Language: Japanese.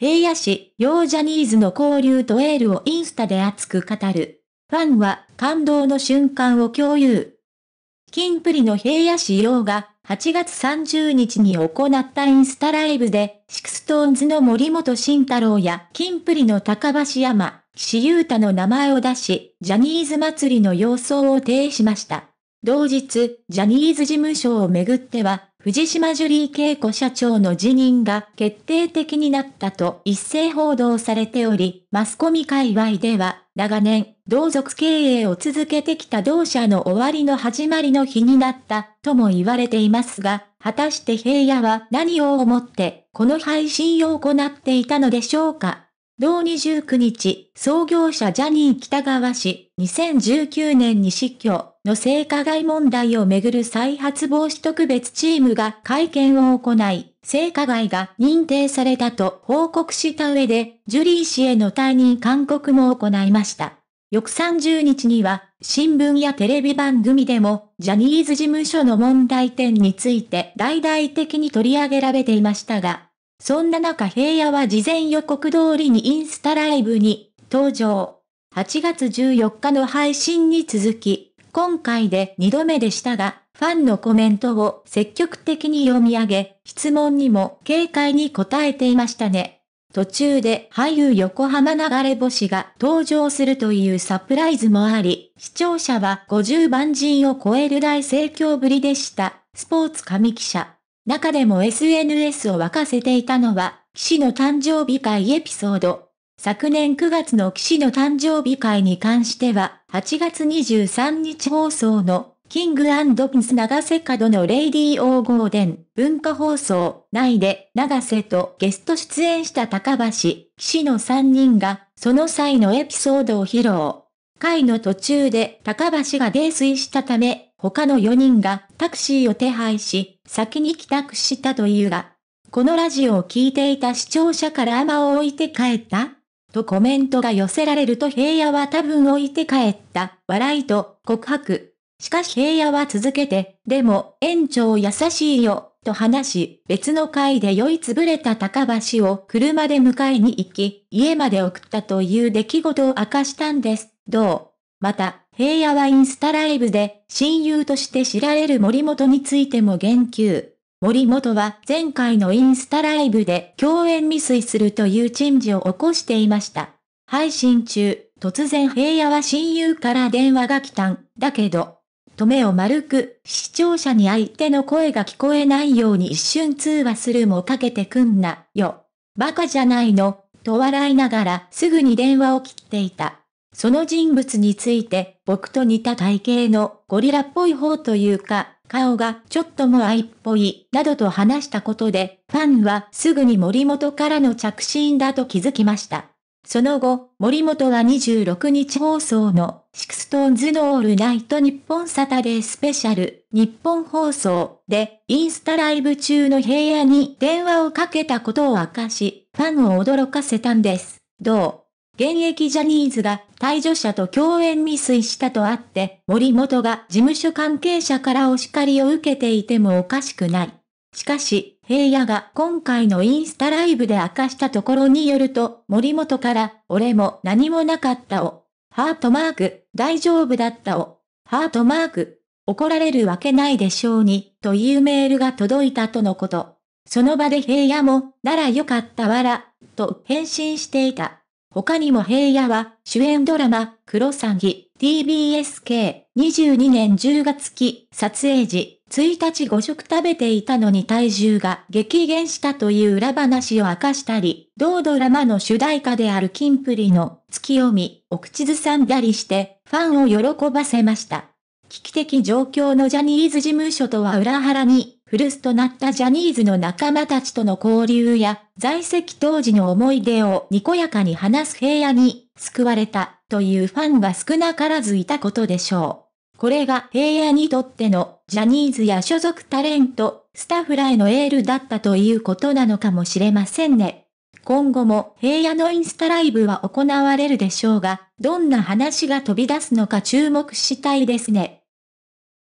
平野市、洋ジャニーズの交流とエールをインスタで熱く語る。ファンは感動の瞬間を共有。金プリの平野市洋が8月30日に行ったインスタライブで、シクストーンズの森本慎太郎や金プリの高橋山、岸優太の名前を出し、ジャニーズ祭りの様相を呈しました。同日、ジャニーズ事務所をめぐっては、藤島ジュリー景子社長の辞任が決定的になったと一斉報道されており、マスコミ界隈では、長年、同族経営を続けてきた同社の終わりの始まりの日になった、とも言われていますが、果たして平野は何を思って、この配信を行っていたのでしょうか同29日、創業者ジャニー北川氏、2019年に失去の性加害問題をめぐる再発防止特別チームが会見を行い、性加害が認定されたと報告した上で、ジュリー氏への退任勧告も行いました。翌30日には、新聞やテレビ番組でも、ジャニーズ事務所の問題点について大々的に取り上げられていましたが、そんな中平野は事前予告通りにインスタライブに登場。8月14日の配信に続き、今回で2度目でしたが、ファンのコメントを積極的に読み上げ、質問にも軽快に答えていましたね。途中で俳優横浜流れ星が登場するというサプライズもあり、視聴者は50万人を超える大盛況ぶりでした。スポーツ紙記者。中でも SNS を沸かせていたのは、騎士の誕生日会エピソード。昨年9月の騎士の誕生日会に関しては、8月23日放送の、キングピンス長瀬角のレイディー・オー・ゴーデン、文化放送内で、長瀬とゲスト出演した高橋、騎士の3人が、その際のエピソードを披露。会の途中で高橋が泥酔したため、他の4人がタクシーを手配し、先に帰宅したというが、このラジオを聞いていた視聴者から雨を置いて帰ったとコメントが寄せられると平野は多分置いて帰った、笑いと告白。しかし平野は続けて、でも、園長優しいよ、と話し、別の階で酔いつぶれた高橋を車で迎えに行き、家まで送ったという出来事を明かしたんです。どうまた、平野はインスタライブで親友として知られる森本についても言及。森本は前回のインスタライブで共演未遂するという陳事を起こしていました。配信中、突然平野は親友から電話が来たんだけど、と目を丸く、視聴者に相手の声が聞こえないように一瞬通話するもかけてくんなよ。バカじゃないの、と笑いながらすぐに電話を切っていた。その人物について、僕と似た体型のゴリラっぽい方というか、顔がちょっとも愛っぽい、などと話したことで、ファンはすぐに森本からの着信だと気づきました。その後、森本は26日放送の、シクストーンズのオールナイト日本サタデースペシャル、日本放送で、インスタライブ中の平野に電話をかけたことを明かし、ファンを驚かせたんです。どう現役ジャニーズが退場者と共演未遂したとあって、森本が事務所関係者からお叱りを受けていてもおかしくない。しかし、平野が今回のインスタライブで明かしたところによると、森本から、俺も何もなかったを。ハートマーク、大丈夫だったを。ハートマーク、怒られるわけないでしょうに、というメールが届いたとのこと。その場で平野も、ならよかったわら、と返信していた。他にも平野は、主演ドラマ、黒詐欺、TBSK、22年10月期、撮影時、1日5食食べていたのに体重が激減したという裏話を明かしたり、同ドラマの主題歌であるキンプリの月読みお口ずさんだりして、ファンを喜ばせました。危機的状況のジャニーズ事務所とは裏腹に、古巣となったジャニーズの仲間たちとの交流や、在籍当時の思い出をにこやかに話す平野に救われたというファンが少なからずいたことでしょう。これが平野にとってのジャニーズや所属タレント、スタッフらへのエールだったということなのかもしれませんね。今後も平野のインスタライブは行われるでしょうが、どんな話が飛び出すのか注目したいですね。